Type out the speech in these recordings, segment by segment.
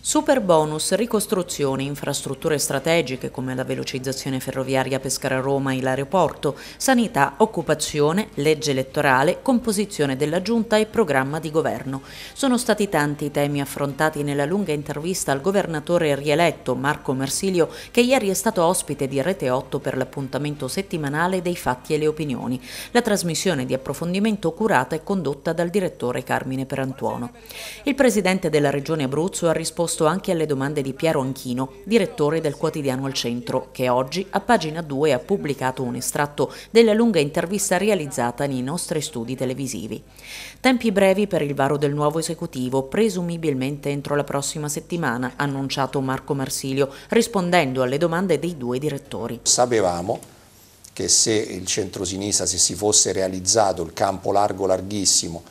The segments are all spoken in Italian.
Super bonus, ricostruzione, infrastrutture strategiche come la velocizzazione ferroviaria Pescara-Roma e l'aeroporto, sanità, occupazione, legge elettorale, composizione della giunta e programma di governo. Sono stati tanti i temi affrontati nella lunga intervista al governatore rieletto Marco Marsilio, che ieri è stato ospite di Rete 8 per l'appuntamento settimanale dei fatti e le opinioni. La trasmissione di approfondimento curata e condotta dal direttore Carmine Perantuono. Il presidente della regione Abruzzo ha risposto risposto anche alle domande di Piero Anchino, direttore del quotidiano Al Centro, che oggi a pagina 2 ha pubblicato un estratto della lunga intervista realizzata nei nostri studi televisivi. Tempi brevi per il varo del nuovo esecutivo, presumibilmente entro la prossima settimana, ha annunciato Marco Marsilio, rispondendo alle domande dei due direttori. Sapevamo che se il centrosinistra, se si fosse realizzato il campo largo larghissimo,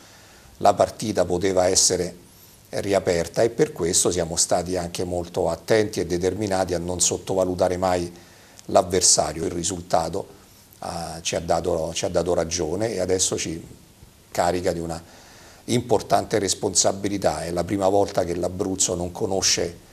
la partita poteva essere riaperta e per questo siamo stati anche molto attenti e determinati a non sottovalutare mai l'avversario. Il risultato eh, ci, ha dato, ci, ha dato, ragione e adesso ci carica di una importante responsabilità. È la prima volta che l'Abruzzo non conosce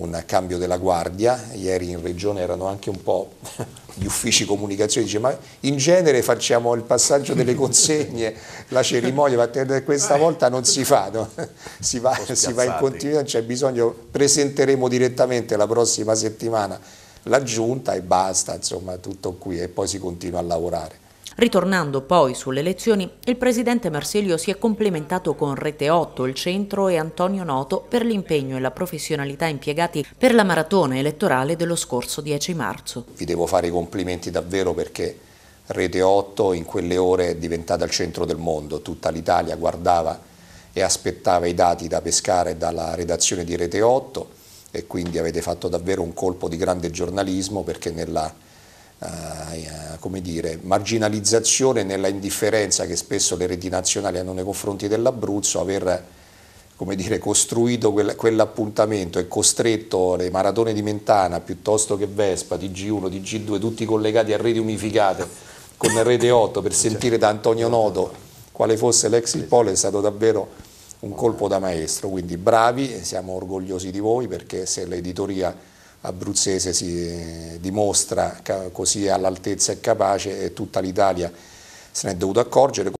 un cambio della guardia, ieri in regione erano anche un po' gli uffici comunicazione, dice ma in genere facciamo il passaggio delle consegne, la cerimonia, ma questa volta non si fa, no? si, va, si, va, in continuità, c'è bisogno, presenteremo direttamente la prossima settimana la giunta e basta, insomma tutto qui e poi si continua a lavorare. Ritornando poi sulle elezioni, il presidente Marsilio si è complementato con Rete 8, il centro e Antonio Noto per l'impegno e la professionalità impiegati per la maratona elettorale dello scorso 10 marzo. Vi devo fare i complimenti davvero perché Rete 8 in quelle ore è diventata il centro del mondo, tutta l'Italia guardava e aspettava i dati da pescare dalla redazione di Rete 8 e quindi avete fatto davvero un colpo di grande giornalismo perché nella eh, eh, come dire, marginalizzazione nella indifferenza che spesso le reti nazionali hanno nei confronti dell'Abruzzo, aver come dire, costruito quel, quell'appuntamento e costretto le maratone di Mentana piuttosto che Vespa, TG1, TG2, tutti collegati a reti unificate con Rete 8 per sentire da Antonio Nodo quale fosse l'ex il polo è stato davvero un colpo da maestro, quindi bravi, siamo orgogliosi di voi perché se l'editoria abruzzese si dimostra così all'altezza e capace e tutta l'Italia se ne è dovuto accorgere.